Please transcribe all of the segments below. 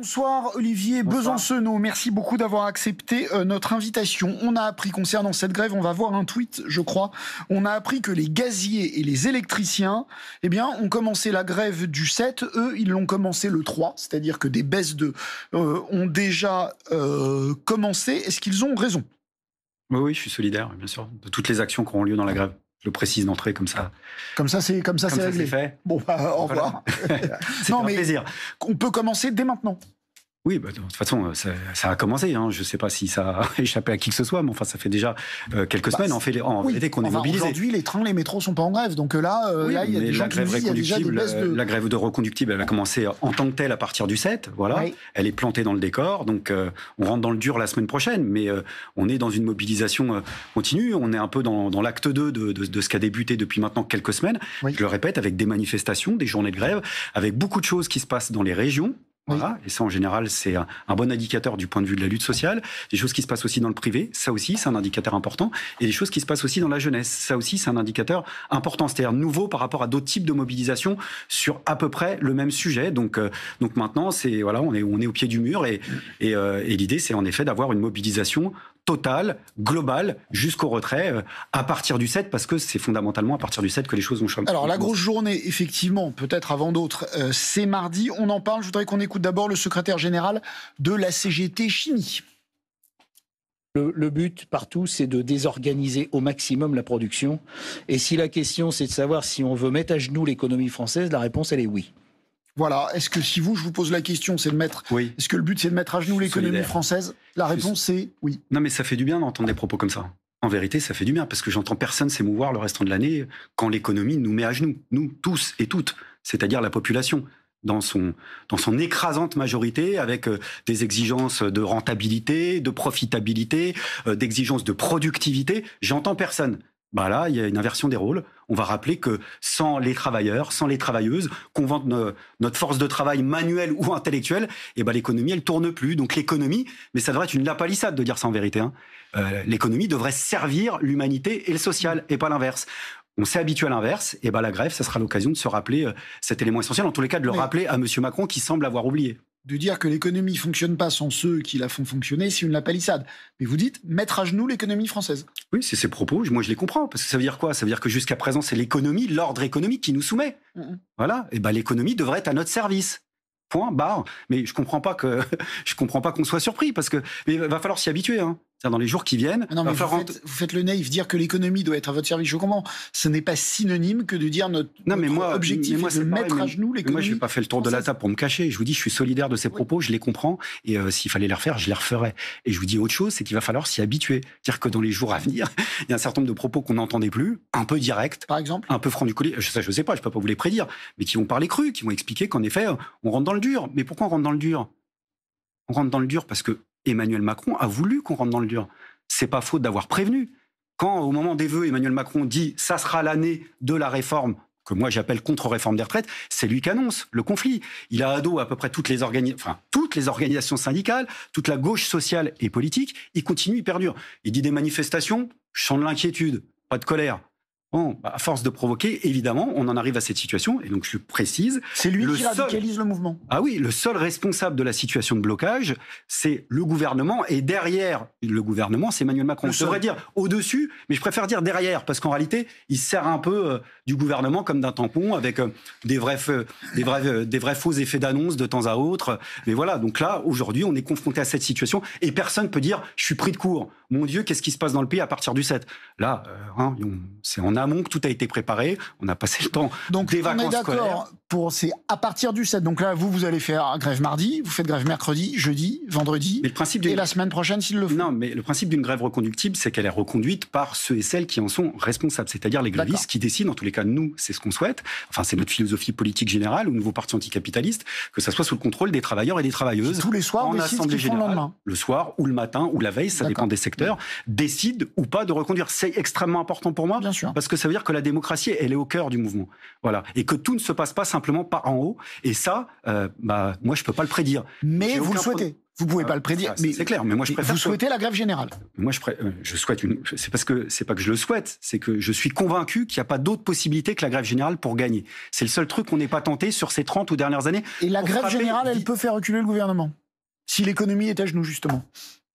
Bonsoir Olivier Besancenot, merci beaucoup d'avoir accepté euh, notre invitation. On a appris concernant cette grève, on va voir un tweet, je crois. On a appris que les gaziers et les électriciens, eh bien, ont commencé la grève du 7. Eux, ils l'ont commencé le 3, c'est-à-dire que des baisses de euh, ont déjà euh, commencé. Est-ce qu'ils ont raison oui, je suis solidaire, bien sûr, de toutes les actions qui auront lieu dans la grève. Je le précise d'entrée comme ça. Comme ça, c'est comme ça, c'est Fait. Bon, bah, au revoir. c'est un plaisir. On peut commencer dès maintenant. Oui, bah, de toute façon, euh, ça, ça a commencé. Hein. Je ne sais pas si ça a échappé à qui que ce soit, mais enfin, ça fait déjà euh, quelques bah, semaines en, fait, en qu'on est mobilisé. Aujourd'hui, les trains, les métros sont pas en grève. Donc euh, là, il y a la grève de... La grève de reconductible, elle a commencé en tant que telle à partir du 7. Voilà. Elle est plantée dans le décor. Donc, on rentre dans le dur la semaine prochaine, mais on est dans une mobilisation continue. On est un peu dans, l'acte 2 de, de ce qui a débuté depuis maintenant quelques semaines. Je le répète, avec des manifestations, des journées de grève, avec beaucoup de choses qui se passent dans les régions et ça, en général, c'est un, bon indicateur du point de vue de la lutte sociale. Des choses qui se passent aussi dans le privé, ça aussi, c'est un indicateur important. Et des choses qui se passent aussi dans la jeunesse, ça aussi, c'est un indicateur important. C'est-à-dire nouveau par rapport à d'autres types de mobilisation sur à peu près le même sujet. Donc, euh, donc maintenant, c'est voilà, on est on est au pied du mur et et, euh, et l'idée, c'est en effet d'avoir une mobilisation total, global, jusqu'au retrait, euh, à partir du 7, parce que c'est fondamentalement à partir du 7 que les choses vont changer. Alors, la grosse journée, effectivement, peut-être avant d'autres, euh, c'est mardi. On en parle. Je voudrais qu'on écoute d'abord le secrétaire général de la CGT Chimie. le, but partout, c'est de désorganiser au maximum la production. Et si la question, c'est de savoir si on veut mettre à genoux l'économie française, la réponse, elle est oui. Voilà. Est-ce que si vous, je vous pose la question, c'est de mettre. Oui. Est-ce que le but, c'est de mettre à genoux l'économie française La réponse, c'est oui. Non, mais ça fait du bien d'entendre des propos comme ça. En vérité, ça fait du bien parce que j'entends personne s'émouvoir le restant de l'année quand l'économie nous met à genoux, nous tous et toutes, c'est-à-dire la population dans son, dans son écrasante majorité, avec euh, des exigences de rentabilité, de profitabilité, euh, d'exigences de productivité. J'entends personne bah là, il y a une inversion des rôles. On va rappeler que sans les travailleurs, sans les travailleuses, qu'on vende notre force de travail manuelle ou intellectuelle, eh ben l'économie, elle tourne plus. Donc l'économie, mais ça devrait être une lapalissade de dire ça en vérité. Hein. Euh, l'économie devrait servir l'humanité et le social, et pas l'inverse. On s'est habitué à l'inverse, et ben la grève, ça sera l'occasion de se rappeler euh, cet élément essentiel, en tous les cas de le rappeler à M. Macron qui semble avoir oublié de dire que l'économie fonctionne pas sans ceux qui la font fonctionner, c'est une la palissade. Mais vous dites mettre à genoux l'économie française. Oui, c'est ces propos, moi je les comprends, parce que ça veut dire quoi Ça veut dire que jusqu'à présent, c'est l'économie, l'ordre économique qui nous soumet. Mm, mm. Voilà, et bien l'économie devrait être à notre service. Point barre. Mais je comprends pas que je comprends pas qu'on soit surpris parce que mais va falloir s'y habituer. Hein dans les jours qui viennent. Ah vous, faites, le naïf, dire que l'économie doit être à votre service, je comprends. Ce n'est pas synonyme que de dire notre, objectif mais est de mettre à genoux l'économie. Moi, je n'ai pas fait le tour de la table pour me cacher. Je vous dis, je suis solidaire de ces propos, je les comprends. Et euh, s'il fallait les refaire, je les referais. Et je vous dis autre chose, c'est qu'il va falloir s'y habituer. C'est-à-dire que dans les jours à venir, il y a un certain nombre de propos qu'on n'entendait plus, un peu directs. Par exemple Un peu franc du collier. Je ne sais pas, je ne peux pas vous les prédire. Mais qui vont parler cru, qui vont expliquer qu'en effet, on rentre dans le dur. Mais pourquoi on rentre dans le dur on rentre dans le dur parce que Emmanuel Macron a voulu qu'on rentre dans le dur. C'est pas faute d'avoir prévenu. Quand, au moment des vœux, Emmanuel Macron dit ça sera l'année de la réforme que moi j'appelle contre-réforme des retraites, c'est lui qui annonce le conflit. Il a à dos à peu près toutes les, toutes les organisations syndicales, toute la gauche sociale et politique. Il continue, il perdure. Il dit des manifestations, je sens de l'inquiétude, pas de colère. Bon, bah, à force de provoquer, évidemment, on en arrive à cette situation. Et donc, je précise. C'est lui qui radicalise le mouvement. Ah oui, le seul responsable de la situation de blocage, c'est le gouvernement. Et derrière le gouvernement, c'est Emmanuel Macron. je devrais dire au-dessus, mais je préfère dire derrière, parce qu'en réalité, il sert un peu euh, du gouvernement comme d'un tampon, avec euh, des, vrais, des, vrais, euh, des vrais faux effets d'annonce de temps à autre. Mais voilà, donc là, aujourd'hui, on est confronté à cette situation. Et personne ne peut dire, je suis pris de court mon Dieu, qu'est-ce qui se passe dans le pays à partir du 7 Là, euh, hein, c'est en amont que tout a été préparé. On a passé le temps Donc, des vacances scolaires c'est à partir du 7. Donc là, vous, vous allez faire grève mardi, vous faites grève mercredi, jeudi, vendredi, mais le principe et la semaine prochaine s'il le faut. Non, mais le principe d'une grève reconductible, c'est qu'elle est reconduite par ceux et celles qui en sont responsables, c'est-à-dire les grévistes qui décident, en tous les cas, nous, c'est ce qu'on souhaite, enfin c'est notre philosophie politique générale au nouveau parti anticapitaliste, que ça soit sous le contrôle des travailleurs et des travailleuses. tous les soirs, en assemblée générale, le, le soir ou le matin ou la veille, ça dépend des secteurs, décident ou pas de reconduire. C'est extrêmement important pour moi, Bien sûr. parce que ça veut dire que la démocratie, elle est au cœur du mouvement. Voilà. Et que tout ne se passe pas simplement simplement par en haut. Et ça, euh, bah, moi, je peux pas le prédire. Mais vous le souhaitez. Vous pouvez pas le ah, prédire, mais c'est clair. Mais moi, je préfère. Vous souhaitez la grève générale Moi, je, euh, souhaite C'est parce que c'est pas que je le souhaite, c'est que je suis convaincu qu'il n'y a pas d'autre possibilité que la grève générale pour gagner. C'est le seul truc qu'on n'ait pas tenté sur ces 30 ou dernières années. Et la grève générale, elle peut faire reculer le gouvernement si l'économie est à genoux justement.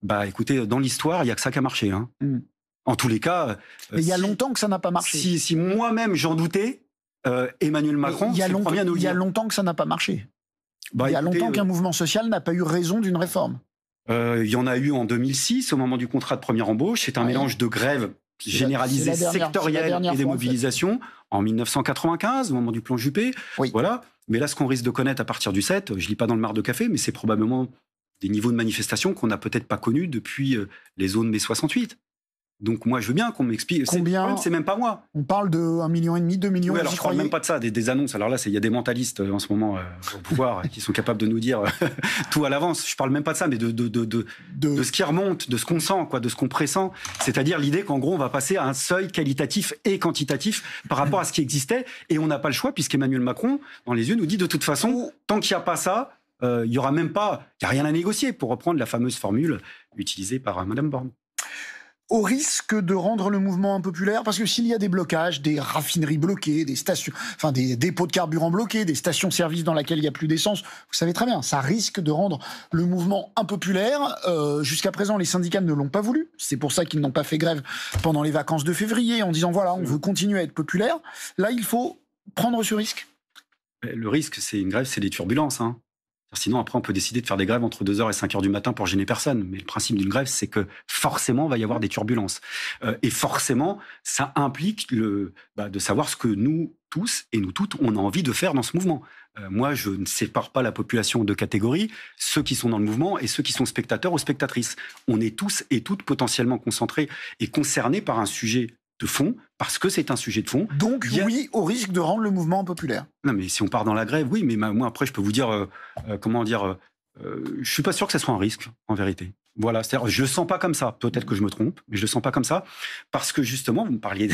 Bah, écoutez, dans l'histoire, il y a que ça qui a marché. Hein. Hmm. En tous les cas. Euh, mais il y a longtemps que ça n'a pas marché. si moi-même j'en doutais, euh, Emmanuel Macron. Il y, a longtemps, il y a longtemps que ça n'a pas marché. Bah, il y a longtemps euh, qu'un mouvement social n'a pas eu raison d'une réforme. Euh, il y en a eu en 2006, au moment du contrat de première embauche. C'est un ah mélange de grèves généralisées, sectorielles et des mobilisations. En, 1995, au moment du plan Juppé. Voilà. Mais là, ce qu'on risque de connaître à partir du 7, je lis pas dans le marc de café, mais c'est probablement des niveaux de manifestation qu'on n'a peut-être pas connus depuis les zones mai 68. Donc moi je veux bien qu'on m'explique. Combien C'est même pas moi. On parle de 1,5 million, 2 millions. Oui, alors je ne même pas de ça, des, annonces. Alors là, il y a des mentalistes euh, en ce moment euh, au pouvoir qui sont capables de nous dire euh, tout à l'avance. Je parle même pas de ça, mais de, de, ce qui remonte, de ce qu'on sent, quoi, de ce qu'on pressent. C'est-à-dire l'idée qu'en gros on va passer à un seuil qualitatif et quantitatif par rapport à ce qui existait. Et on n'a pas le choix puisqu'Emmanuel Macron, dans les yeux, nous dit de toute façon, tant qu'il n'y a pas ça, il n'y y aura même pas, il n'y a rien à négocier pour reprendre la fameuse formule utilisée par Madame Borne au risque de rendre le mouvement impopulaire Parce que s'il y a des blocages, des raffineries bloquées, des stations, enfin des dépôts de carburant bloqués, des stations-service dans lesquelles il n'y a plus d'essence, vous savez très bien, ça risque de rendre le mouvement impopulaire. Euh, jusqu'à présent, les syndicats ne l'ont pas voulu. C'est pour ça qu'ils n'ont pas fait grève pendant les vacances de février en disant voilà, on veut continuer à être populaire. Là, il faut prendre ce risque. Le risque, c'est une grève, c'est des turbulences. Hein. Sinon, après, on peut décider de faire des grèves entre 2h et 5h du matin pour gêner personne. Mais le principe d'une grève, c'est que forcément, il va y avoir des turbulences. Euh, et forcément, ça implique le, bah, de savoir ce que nous tous et nous toutes, on a envie de faire dans ce mouvement. Euh, moi, je ne sépare pas la population de catégories, ceux qui sont dans le mouvement et ceux qui sont spectateurs ou spectatrices. On est tous et toutes potentiellement concentrés et concernés par un sujet de fond parce que c'est un sujet de fond. Donc oui, au risque de rendre le mouvement populaire. Non, mais si on part dans la grève, oui, mais moi après je peux vous dire euh, euh, comment dire, euh, je suis pas sûr que ce soit un risque en vérité. Voilà, c'est-à-dire je le sens pas comme ça. Peut-être que je me trompe, mais je le sens pas comme ça parce que justement, vous me parliez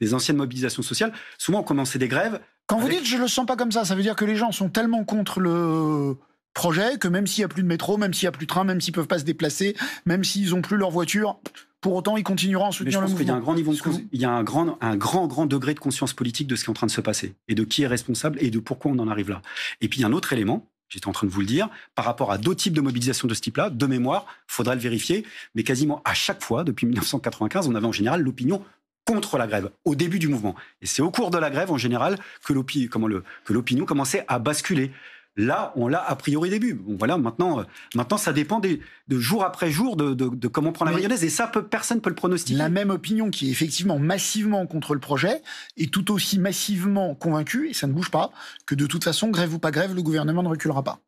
des, anciennes mobilisations sociales. Souvent, on commençait des grèves. Quand vous dites je le sens pas comme ça, ça veut dire que les gens sont tellement contre le projet que même s'il y a plus de métro, même s'il y a plus de train, même s'ils peuvent pas se déplacer, même s'ils ont plus leur voiture pour autant, il continuera en soutenir le mouvement. y a un grand niveau de il y a un grand, un grand, grand degré de conscience politique de ce qui est en train de se passer et de qui est responsable et de pourquoi on en arrive là. Et puis il y a un autre élément. J'étais en train de vous le dire, par rapport à d'autres types de mobilisation de ce type-là, de mémoire, faudra le vérifier, mais quasiment à chaque fois, depuis 1995, on avait en général l'opinion contre la grève, au début du mouvement. Et c'est au cours de la grève, en général, que l'opinion commençait à basculer. Là, on l'a a priori début. Bon, voilà, maintenant, euh, maintenant, ça dépend de jour après jour de, comment prendre la mayonnaise. Et ça, peut, personne ne peut le pronostiquer. La même opinion qui est effectivement massivement contre le projet est tout aussi massivement convaincue, et ça ne bouge pas, que de toute façon, grève ou pas grève, le gouvernement ne reculera pas.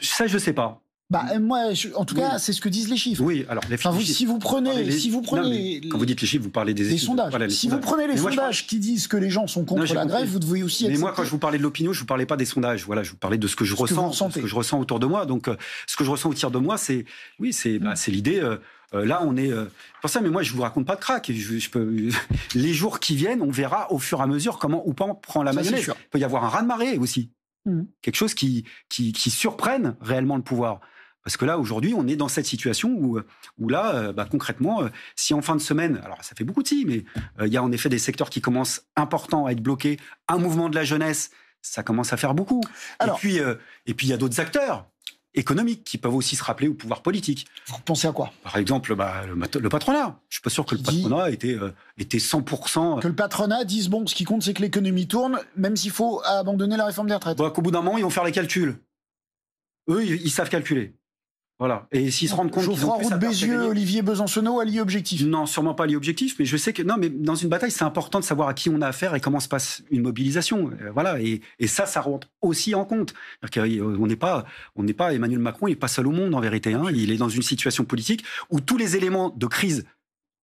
Ça, je ne sais pas. Bah, moi, en tout cas, c'est ce que disent les chiffres. Oui, alors les, Si vous prenez, si vous prenez, quand vous dites les chiffres, vous parlez des, sondages. si vous prenez les sondages qui disent que les gens sont contre la grève, vous devez aussi. Mais moi, quand je vous parlais de l'opinion, je vous parlais pas des sondages. Voilà, je vous parlais de ce que je ressens, ce que je ressens autour de moi. Donc, euh, ce que je ressens autour de moi, c'est, oui, c'est, bah, mm. l'idée. Euh, euh, là, on est pour ça. Mais moi, je vous raconte pas de crack. Je, peux... les jours qui viennent, on verra au fur et à mesure comment ou pas on prend la mayonnaise. Il peut y avoir un raz de marée aussi. Mm. Quelque chose qui, qui, qui surprenne réellement le pouvoir. Parce que là, aujourd'hui, on est dans cette situation où, là, euh, bah, concrètement, euh, si en fin de semaine, alors ça fait beaucoup de si, mais euh, il y a en effet des secteurs qui commencent importants à être bloqués, un mouvement de la jeunesse, ça commence à faire beaucoup. et puis, et puis il y a d'autres acteurs économiques qui peuvent aussi se rappeler au pouvoir politique. Vous pensez à quoi Par exemple, bah, le, patronat. Je suis pas sûr que le patronat était, 100%... Que le patronat dise, bon, ce qui compte, c'est que l'économie tourne, même s'il faut abandonner la réforme des retraites. Bah, Qu'au bout d'un moment, ils vont faire les calculs. Eux, ils savent calculer. Voilà. Et s'ils se rendent compte qu'ils ont route Bézieux, Olivier Besancenot, allié objectif. Non, sûrement pas allié objectif, mais je sais que non, mais dans une bataille, c'est important de savoir à qui on a affaire et comment se passe une mobilisation. Euh, voilà. Et, ça, ça rentre aussi en compte. On n'est pas, on n'est pas Emmanuel Macron, il n'est pas seul au monde en vérité. Hein. Il est dans une situation politique où tous les éléments de crise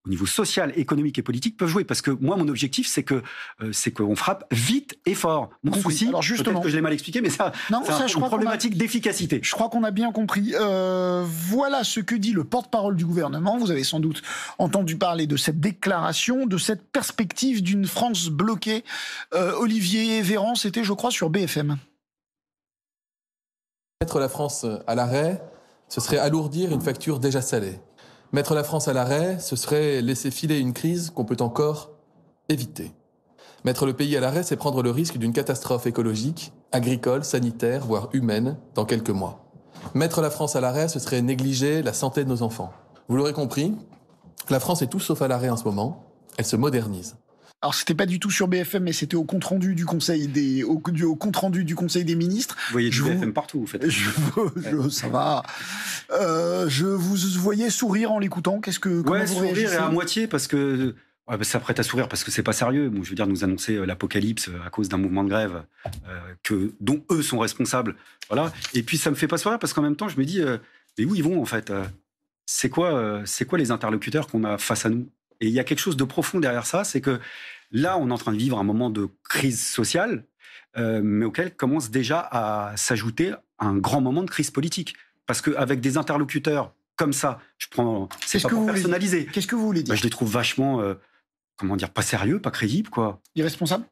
au niveau social, économique et politique peuvent jouer. Parce que moi, mon objectif, c'est que euh, qu'on frappe vite et fort. Mon souci, alors justement, que je l'ai mal expliqué, mais ça, c'est une problématique d'efficacité. Je crois qu'on a bien compris. Euh, voilà ce que dit le porte-parole du gouvernement. Vous avez sans doute entendu parler de cette déclaration, de cette perspective d'une France bloquée. Euh, Olivier Véran, c'était, je crois, sur BFM. Mettre la France à l'arrêt, ce serait alourdir une facture déjà salée. Mettre la France à l'arrêt, ce serait laisser filer une crise qu'on peut encore éviter. Mettre le pays à l'arrêt, c'est prendre le risque d'une catastrophe écologique, agricole, sanitaire, voire humaine, dans quelques mois. Mettre la France à l'arrêt, ce serait négliger la santé de nos enfants. Vous l'aurez compris, la France est tout sauf à l'arrêt en ce moment, elle se modernise alors c'était pas du tout sur BFM, mais c'était au compte rendu du Conseil des au, compte rendu du Conseil des ministres. Vous voyez du BFM partout, en fait. ça va. Euh, je vous voyais sourire en l'écoutant. Qu'est-ce que ouais, sourire et à moitié parce que bah, ça prête à sourire parce que c'est pas sérieux. je veux dire, nous annoncer euh, l'apocalypse euh, à cause d'un mouvement de grève que, dont eux sont responsables. Voilà. Et puis ça me fait pas sourire parce qu'en même temps, je me dis, mais où ils vont en fait C'est quoi, c'est quoi les interlocuteurs qu'on a face à nous et il y a quelque chose de profond derrière ça, c'est que là, on est en train de vivre un moment de crise sociale, euh, mais auquel commence déjà à s'ajouter un grand moment de crise politique. Parce qu'avec des interlocuteurs comme ça, je prends. C'est -ce pas que personnaliser. Qu'est-ce que vous voulez dire bah, Je les trouve vachement, euh, comment dire, pas sérieux, pas crédibles, quoi. Irresponsables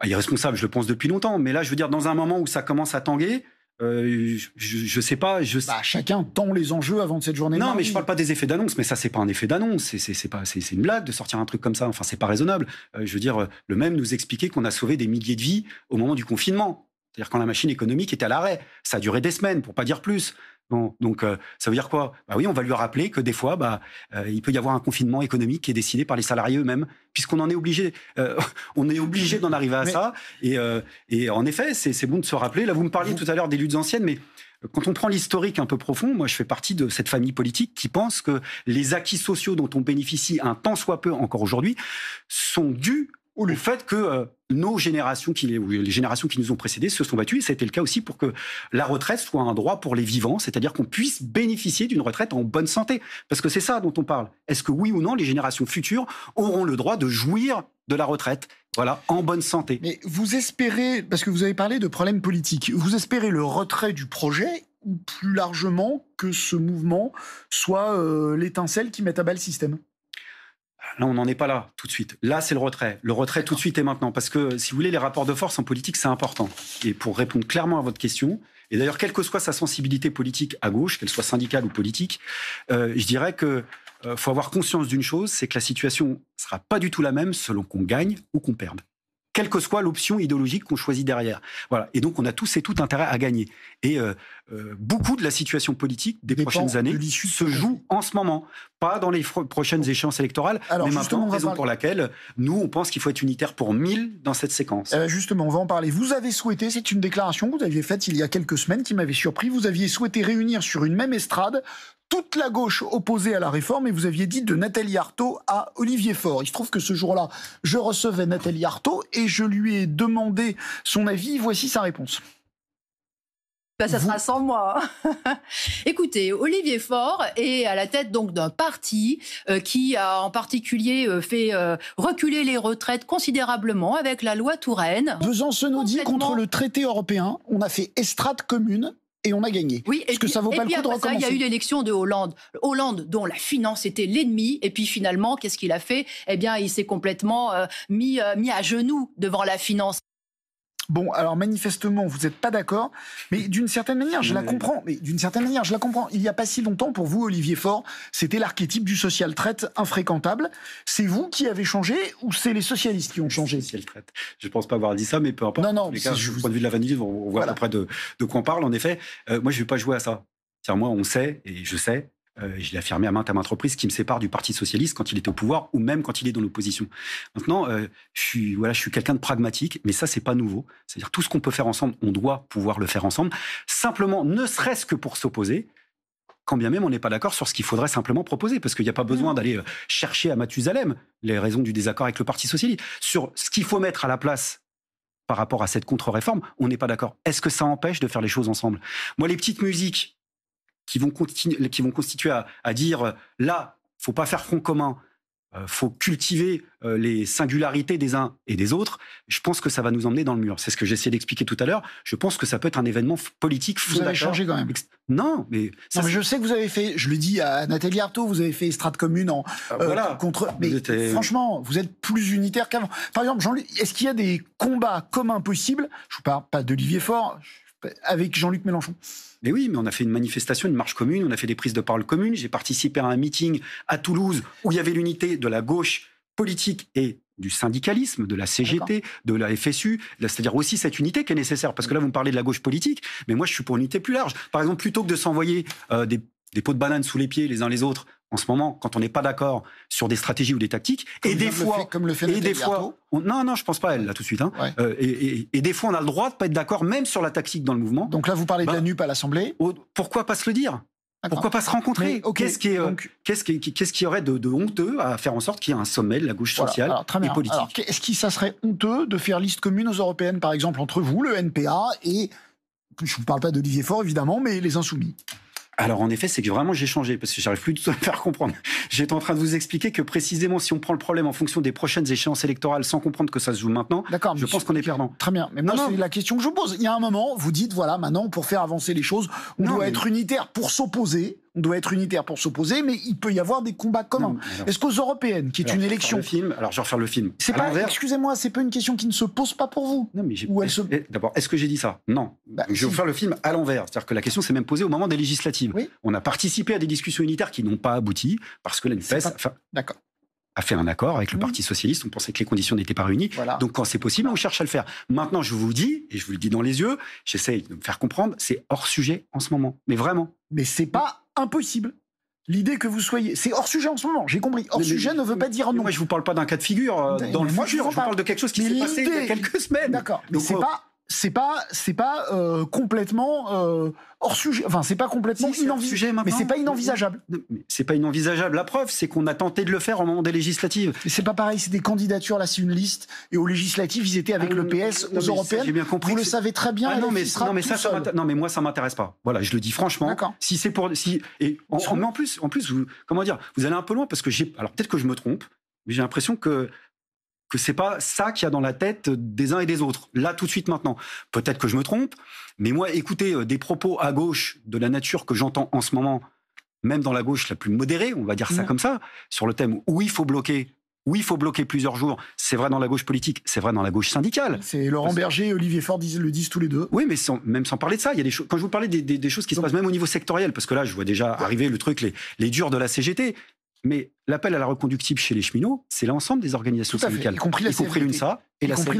ah, Irresponsables, je le pense depuis longtemps. Mais là, je veux dire, dans un moment où ça commence à tanguer, euh, je, sais pas. Je... Bah, chacun tend les enjeux avant de cette journée. Non, mais je parle pas des effets d'annonce. Mais ça, c'est pas un effet d'annonce. C'est pas, c'est une blague de sortir un truc comme ça. Enfin, c'est pas raisonnable. Euh, je veux dire, le même nous expliquer qu'on a sauvé des milliers de vies au moment du confinement. C'est-à-dire quand la machine économique était à l'arrêt. Ça a duré des semaines, pour pas dire plus donc euh, ça veut dire quoi bah oui, on va lui rappeler que des fois, bah, euh, il peut y avoir un confinement économique qui est décidé par les salariés eux-mêmes, puisqu'on en est obligé. Euh, on est obligé d'en arriver à ça. Et, et, en effet, c'est bon de se rappeler. Là, vous me parliez tout à l'heure des luttes anciennes, mais quand on prend l'historique un peu profond, moi je fais partie de cette famille politique qui pense que les acquis sociaux dont on bénéficie un tant soit peu encore aujourd'hui sont dus ou le fait que euh, nos générations, qui, les générations qui nous ont précédés, se sont battues. Et ça a été le cas aussi pour que la retraite soit un droit pour les vivants, c'est-à-dire qu'on puisse bénéficier d'une retraite en bonne santé. Parce que c'est ça dont on parle. Est-ce que oui ou non, les générations futures auront le droit de jouir de la retraite voilà, en bonne santé. Mais vous espérez, parce que vous avez parlé de problèmes politiques, vous espérez le retrait du projet ou plus largement que ce mouvement soit euh, l'étincelle qui met à bas le système Là, on n'en est pas là tout de suite. Là, c'est le retrait. Le retrait tout de suite et maintenant. Parce que, si vous voulez, les rapports de force en politique, c'est important. Et pour répondre clairement à votre question, et d'ailleurs, quelle que soit sa sensibilité politique à gauche, qu'elle soit syndicale ou politique, euh, je dirais que euh, faut avoir conscience d'une chose, c'est que la situation ne sera pas du tout la même selon qu'on gagne ou qu'on perde quelle que soit l'option idéologique qu'on choisit derrière. Voilà. Et donc, on a tous et tout intérêt à gagner. Et euh, euh, beaucoup de la situation politique des prochaines années se joue en ce moment, pas dans les prochaines échéances électorales, mais maintenant, raison pour laquelle nous, on pense qu'il faut être unitaire pour 1000 dans cette séquence. Eh ben, justement, on va en parler. Vous avez souhaité, c'est une déclaration que vous aviez faite il y a quelques semaines qui m'avait surpris, vous aviez souhaité réunir sur une même estrade toute la gauche opposée à la réforme et vous aviez dit de Nathalie Arthaud à Olivier Faure. Il se trouve que ce jour-là, je recevais Nathalie Arthaud et je lui ai demandé son avis. Voici sa réponse. Bah, ça sera sans moi. Hein. Écoutez, Olivier Faure est à la tête donc d'un parti euh, qui a en particulier euh, fait euh, reculer les retraites considérablement avec la loi Touraine. nous dit contre le traité européen, on a fait estrade commune et on a gagné. Oui, et que ça vaut pas le coup Il y a eu l'élection de Hollande. Hollande, dont la finance était l'ennemi, et puis finalement, qu'est-ce qu'il a fait Eh bien, il s'est complètement euh, mis, euh, mis à genoux devant la finance. Bon, alors manifestement, vous n'êtes pas d'accord, mais d'une certaine manière, je la comprends. Mais d'une certaine manière, je la comprends. Il n'y a pas si longtemps, pour vous, Olivier Faure, c'était l'archétype du social traite infréquentable. C'est vous qui avez changé ou c'est les socialistes qui ont changé social traite. Je ne pense pas avoir dit ça, mais peu importe. Non, non. Du point de vue de la vanille, on voit voilà. à près de, quoi on parle. En effet, euh, moi, je ne vais pas jouer à ça. Tiens, moi, on sait et je sais j'ai euh, je l'ai affirmé à maintes à maintes reprises, qui me sépare du Parti socialiste quand il est au pouvoir ou même quand il est dans l'opposition. Maintenant, euh, je suis voilà, je suis quelqu'un de pragmatique, mais ça c'est pas nouveau. C'est-à-dire tout ce qu'on peut faire ensemble, on doit pouvoir le faire ensemble. Simplement, ne serait-ce que pour s'opposer, quand bien même on n'est pas d'accord sur ce qu'il faudrait simplement proposer, parce qu'il n'y a pas mm. besoin d'aller euh, chercher à Mathusalem les raisons du désaccord avec le Parti socialiste. Sur ce qu'il faut mettre à la place par rapport à cette contre-réforme, on n'est pas d'accord. Est-ce que ça empêche de faire les choses ensemble Moi, les petites musiques qui vont, qui vont constituer à, dire euh, là, faut pas faire front commun, euh, faut cultiver euh, les singularités des uns et des autres, je pense que ça va nous emmener dans le mur. C'est ce que j'essayais d'expliquer tout à l'heure. Je pense que ça peut être un événement politique Vous avez changé quand même. Non, mais, je sais que vous avez fait, je le dis à Nathalie Arthaud, vous avez fait Strade Commune en, ah, contre... Mais franchement, vous êtes plus unitaire qu'avant. Par exemple, Jean-Luc, est-ce qu'il y a des combats communs possibles Je vous parle pas d'Olivier Faure, avec Jean-Luc Mélenchon. Mais oui, mais on a fait une manifestation, une marche commune, on a fait des prises de parole communes. J'ai participé à un meeting à Toulouse où il y avait l'unité de la gauche politique et du syndicalisme, de la CGT, de la FSU, c'est-à-dire aussi cette unité qui est nécessaire, parce que là, vous me parlez de la gauche politique, mais moi, je suis pour une unité plus large. Par exemple, plutôt que de s'envoyer euh, des des pots de bananes sous les pieds les uns les autres en ce moment quand on n'est pas d'accord sur des stratégies ou des tactiques. et des fois, comme le fait et des fois, non, non, je pense pas à elle là tout de suite. Hein. Euh, et, des fois, on a le droit de pas être d'accord, même sur la tactique dans le mouvement. Donc là, vous parlez de la bah, NUP à l'Assemblée. Pourquoi pas se le dire pourquoi pas se rencontrer Qu'est-ce qui, euh, quest aurait de, honteux à faire en sorte qu'il y ait un sommet de la gauche sociale et politique Est-ce que ça serait honteux de faire liste commune aux européennes, par exemple, entre vous, le NPA, et je ne vous parle pas d'Olivier Faure évidemment, mais les Insoumis alors en effet, c'est que vraiment j'ai changé parce que j'arrive plus du tout à me faire comprendre. J'étais en train de vous expliquer que précisément si on prend le problème en fonction des prochaines échéances électorales sans comprendre que ça se joue maintenant, D'accord, je pense qu'on est perdant. Très bien. Mais maintenant c'est la question que je vous pose. Il y a un moment, vous dites voilà, maintenant pour faire avancer les choses, on doit être unitaire pour s'opposer on doit être unitaire pour s'opposer, mais il peut y avoir des combats communs. Est-ce qu'aux européennes, qui est une élection, film, alors je vais refaire le film. excusez-moi, c'est pas une question qui ne se pose pas pour vous. Non, mais eh, eh, D'abord, est-ce que j'ai dit ça Non. Bah, je vais vous faire le film à l'envers, c'est-à-dire que la question s'est même posée au moment des législatives. On a participé à des discussions unitaires qui n'ont pas abouti parce que la NUPES. a fait un accord avec le mmh. Parti socialiste. On pensait que les conditions n'étaient pas réunies. Donc, quand c'est possible, on cherche à le faire. Maintenant, je vous dis, et je vous le dis dans les yeux, j'essaye de me faire comprendre, c'est hors sujet en ce moment. Mais vraiment. Mais c'est pas impossible. L'idée que vous soyez, c'est hors sujet en ce moment. J'ai compris. Hors sujet ne veut pas dire non. Moi, je vous parle pas d'un cas de figure euh, dans le futur. Je vous, parle de quelque chose qui s'est passé il y a quelques semaines. D'accord. Mais c'est euh, pas c'est pas c'est pas euh, complètement euh, hors sujet enfin c'est pas complètement inenvisageable mais c'est pas inenvisageable c'est pas inenvisageable la preuve c'est qu'on a tenté de le faire au moment des législatives mais c'est pas pareil c'est des candidatures là c'est une liste et aux législatives ils étaient avec ah, le PS aux européennes bien compris vous le savez très bien ah, non, mais, ça, non mais moi ça m'intéresse pas voilà je le dis franchement si c'est pour si et en, en, plus en plus vous, comment dire vous allez un peu loin parce que j'ai alors peut-être que je me trompe mais j'ai l'impression que que c'est pas ça qu'il y a dans la tête des uns et des autres, là tout de suite maintenant. Peut-être que je me trompe, mais moi, écoutez, euh, des propos à gauche de la nature que j'entends en ce moment, même dans la gauche la plus modérée, on va dire ça mm. comme ça, sur le thème où il faut bloquer oui, il faut bloquer plusieurs jours. C'est vrai dans la gauche politique, c'est vrai dans la gauche syndicale. C'est Laurent Berger et Olivier Faure le disent tous les deux. Oui, mais sans, même sans parler de ça, il y a des choses. Quand je vous parlais des, choses qui se passent même au niveau sectoriel, parce que là, je vois déjà arriver le truc, les, les durs de la CGT. Mais l'appel à la reconductible chez les cheminots, c'est l'ensemble des organisations syndicales, y compris, et la,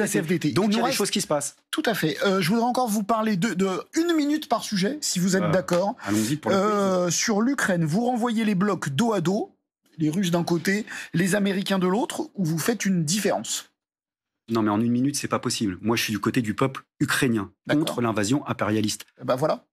CFDT. Donc il y a des choses qui se passent. Tout à fait. Euh, je voudrais encore vous parler de, une minute par sujet, si vous êtes d'accord. Allons-y pour euh, Sur l'Ukraine, vous renvoyez les blocs dos à dos, les Russes d'un côté, les Américains de l'autre, ou vous faites une différence non, mais en une minute, c'est pas possible. Moi, je suis du côté du peuple ukrainien contre l'invasion impérialiste. Bah voilà.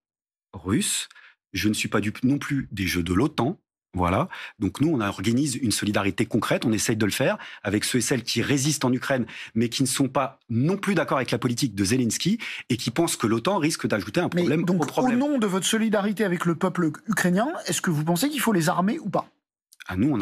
Russe. Je ne suis pas du non plus des jeux de l'OTAN voilà. Donc nous, on organise une solidarité concrète, on essaye de le faire avec ceux et celles qui résistent en Ukraine, mais qui ne sont pas non plus d'accord avec la politique de Zelensky et qui pensent que l'OTAN risque d'ajouter un problème donc, au problème. Au nom de votre solidarité avec le peuple ukrainien, est-ce que vous pensez qu'il faut les armer ou pas ah, Nous, on,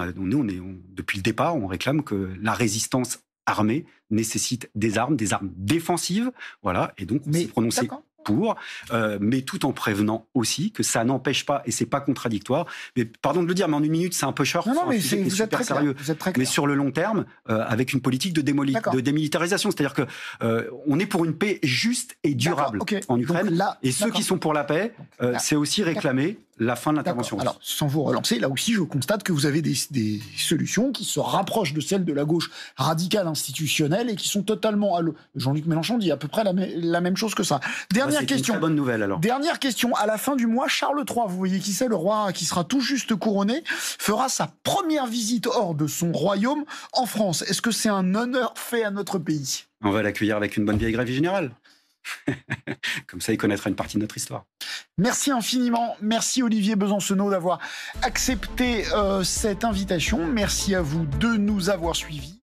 depuis le départ, on réclame que la résistance armée nécessite des armes, des armes défensives, voilà, et donc on s'est prononcé pour, euh, mais tout en prévenant aussi que ça n'empêche pas, et c'est pas contradictoire, mais pardon de le dire, mais en une minute, c'est un peu short. Non, non, mais très sérieux, Mais sur le long terme, euh, avec une politique de, de démilitarisation, c'est-à-dire que euh, on est pour une paix juste et durable en Ukraine. Là, et ceux qui sont pour la paix, c'est aussi réclamer la fin de l'intervention Alors, sans vous relancer, là aussi, je constate que vous avez des, solutions qui se rapprochent de celles de la gauche radicale institutionnelle et qui sont totalement à Jean-Luc Mélenchon dit à peu près la, même chose que ça. Dernière bah, question. bonne nouvelle alors. Dernière question. À la fin du mois, Charles III, vous voyez qui c'est, le roi qui sera tout juste couronné, fera sa première visite hors de son royaume en France. Est-ce que c'est un honneur fait à notre pays On va l'accueillir avec une bonne vieille grève générale. Comme ça, il connaîtra une partie de notre histoire. Merci infiniment. Merci Olivier Besancenot d'avoir accepté euh, cette invitation. Merci à vous de nous avoir suivis.